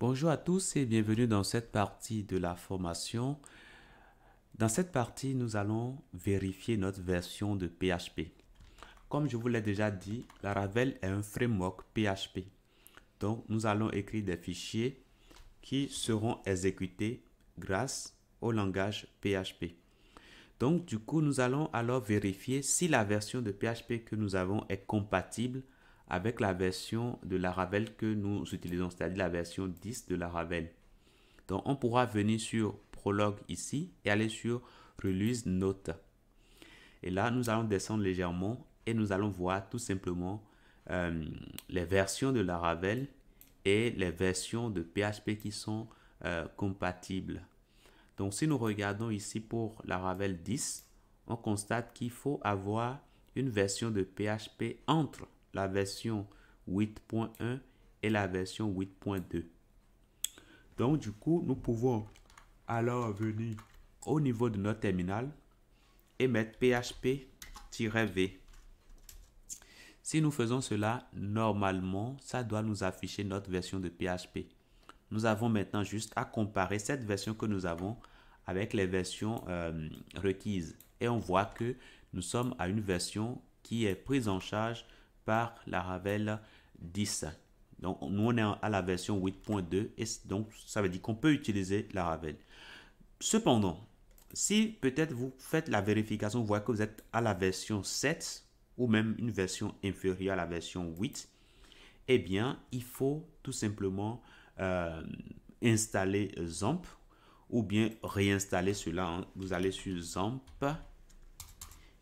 Bonjour à tous et bienvenue dans cette partie de la formation. Dans cette partie, nous allons vérifier notre version de PHP. Comme je vous l'ai déjà dit, la Laravel est un framework PHP. Donc, nous allons écrire des fichiers qui seront exécutés grâce au langage PHP. Donc, du coup, nous allons alors vérifier si la version de PHP que nous avons est compatible avec la version de Laravel que nous utilisons, c'est-à-dire la version 10 de Laravel. Donc, on pourra venir sur Prologue ici et aller sur Release Note. Et là, nous allons descendre légèrement et nous allons voir tout simplement euh, les versions de Laravel et les versions de PHP qui sont euh, compatibles. Donc, si nous regardons ici pour Laravel 10, on constate qu'il faut avoir une version de PHP entre version 8.1 et la version 8.2. Donc, du coup, nous pouvons alors venir au niveau de notre terminal et mettre php-v. Si nous faisons cela, normalement, ça doit nous afficher notre version de PHP. Nous avons maintenant juste à comparer cette version que nous avons avec les versions euh, requises. Et on voit que nous sommes à une version qui est prise en charge la Laravel 10. Donc, nous, on est à la version 8.2 et donc, ça veut dire qu'on peut utiliser la Laravel. Cependant, si peut-être vous faites la vérification, vous voyez que vous êtes à la version 7 ou même une version inférieure à la version 8, eh bien, il faut tout simplement euh, installer ZAMP ou bien réinstaller cela. Hein. Vous allez sur ZAMP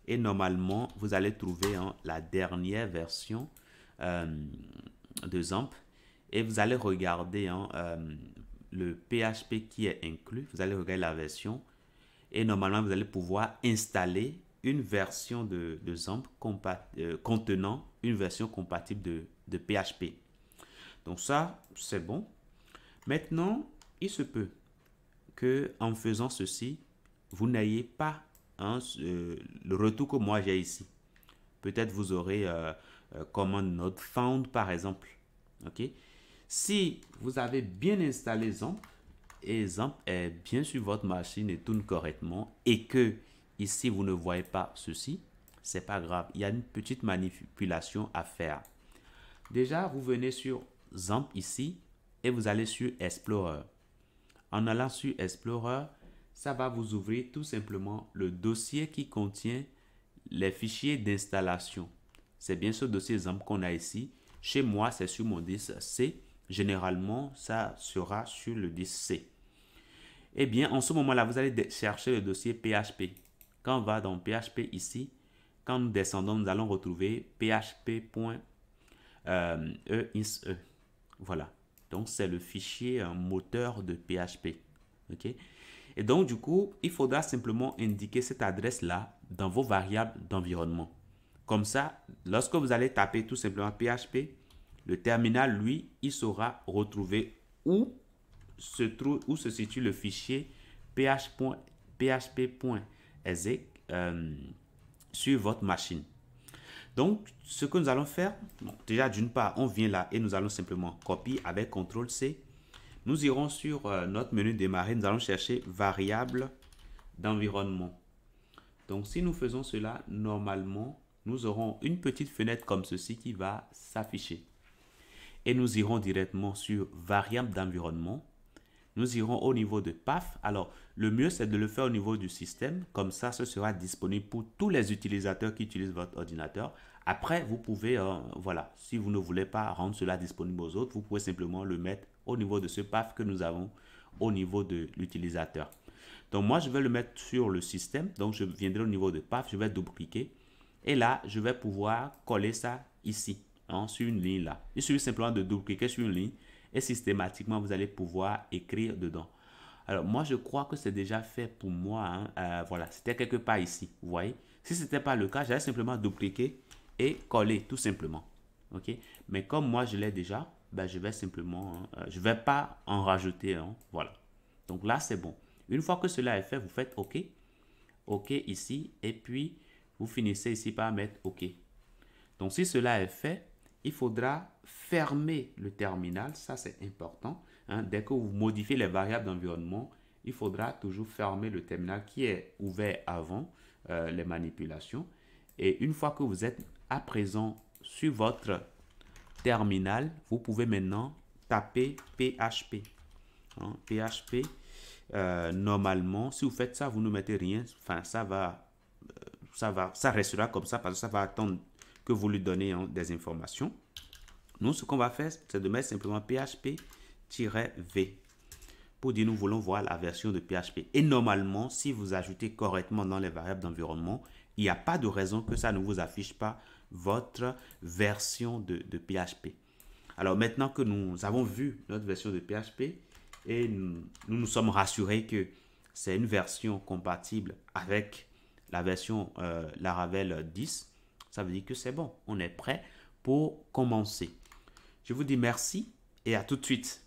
et normalement, vous allez trouver hein, la dernière version euh, de ZAMP. Et vous allez regarder hein, euh, le PHP qui est inclus. Vous allez regarder la version. Et normalement, vous allez pouvoir installer une version de, de ZAMP euh, contenant une version compatible de, de PHP. Donc ça, c'est bon. Maintenant, il se peut que en faisant ceci, vous n'ayez pas Hein, le retour que moi j'ai ici. Peut-être vous aurez euh, euh, command node found par exemple. Ok Si vous avez bien installé Zamp et Zamp est bien sur votre machine et tourne correctement et que ici vous ne voyez pas ceci, c'est pas grave. Il y a une petite manipulation à faire. Déjà, vous venez sur Zamp ici et vous allez sur Explorer. En allant sur Explorer, ça va vous ouvrir tout simplement le dossier qui contient les fichiers d'installation. C'est bien ce dossier exemple qu'on a ici. Chez moi, c'est sur mon disque C. Généralement, ça sera sur le disque C. Eh bien, en ce moment-là, vous allez chercher le dossier PHP. Quand on va dans PHP ici, quand nous descendons, nous allons retrouver php.eise. Euh, e, voilà. Donc, c'est le fichier euh, moteur de PHP. OK et donc, du coup, il faudra simplement indiquer cette adresse-là dans vos variables d'environnement. Comme ça, lorsque vous allez taper tout simplement PHP, le terminal, lui, il saura retrouver où se, trouve, où se situe le fichier php.exe euh, sur votre machine. Donc, ce que nous allons faire, déjà d'une part, on vient là et nous allons simplement copier avec CTRL-C nous irons sur euh, notre menu démarrer. Nous allons chercher variable d'environnement. Donc, si nous faisons cela, normalement, nous aurons une petite fenêtre comme ceci qui va s'afficher. Et nous irons directement sur Variables d'environnement. Nous irons au niveau de PAF. Alors, le mieux, c'est de le faire au niveau du système. Comme ça, ce sera disponible pour tous les utilisateurs qui utilisent votre ordinateur après, vous pouvez, euh, voilà, si vous ne voulez pas rendre cela disponible aux autres, vous pouvez simplement le mettre au niveau de ce PAF que nous avons au niveau de l'utilisateur. Donc moi, je vais le mettre sur le système. Donc je viendrai au niveau de PAF, je vais double-cliquer. Et là, je vais pouvoir coller ça ici, hein, sur une ligne là. Il suffit simplement de double-cliquer sur une ligne et systématiquement, vous allez pouvoir écrire dedans. Alors moi, je crois que c'est déjà fait pour moi. Hein. Euh, voilà, c'était quelque part ici, vous voyez. Si ce n'était pas le cas, j'allais simplement dupliquer. cliquer coller tout simplement. Ok, mais comme moi je l'ai déjà, ben je vais simplement, hein, euh, je vais pas en rajouter. Hein, voilà. Donc là c'est bon. Une fois que cela est fait, vous faites OK, OK ici et puis vous finissez ici par mettre OK. Donc si cela est fait, il faudra fermer le terminal. Ça c'est important. Hein. Dès que vous modifiez les variables d'environnement, il faudra toujours fermer le terminal qui est ouvert avant euh, les manipulations. Et une fois que vous êtes à présent sur votre terminal, vous pouvez maintenant taper PHP. PHP, hein, euh, normalement, si vous faites ça, vous ne mettez rien. Enfin, ça va, euh, ça va, ça restera comme ça parce que ça va attendre que vous lui donnez hein, des informations. Nous, ce qu'on va faire, c'est de mettre simplement PHP-V pour dire nous voulons voir la version de PHP. Et normalement, si vous ajoutez correctement dans les variables d'environnement, il n'y a pas de raison que ça ne vous affiche pas votre version de, PHP. Alors maintenant que nous avons vu notre version de PHP et nous nous, sommes rassurés que c'est une version compatible avec la version euh, Laravel 10, ça veut dire que c'est bon, on est prêt pour commencer. Je vous dis merci et à tout de suite.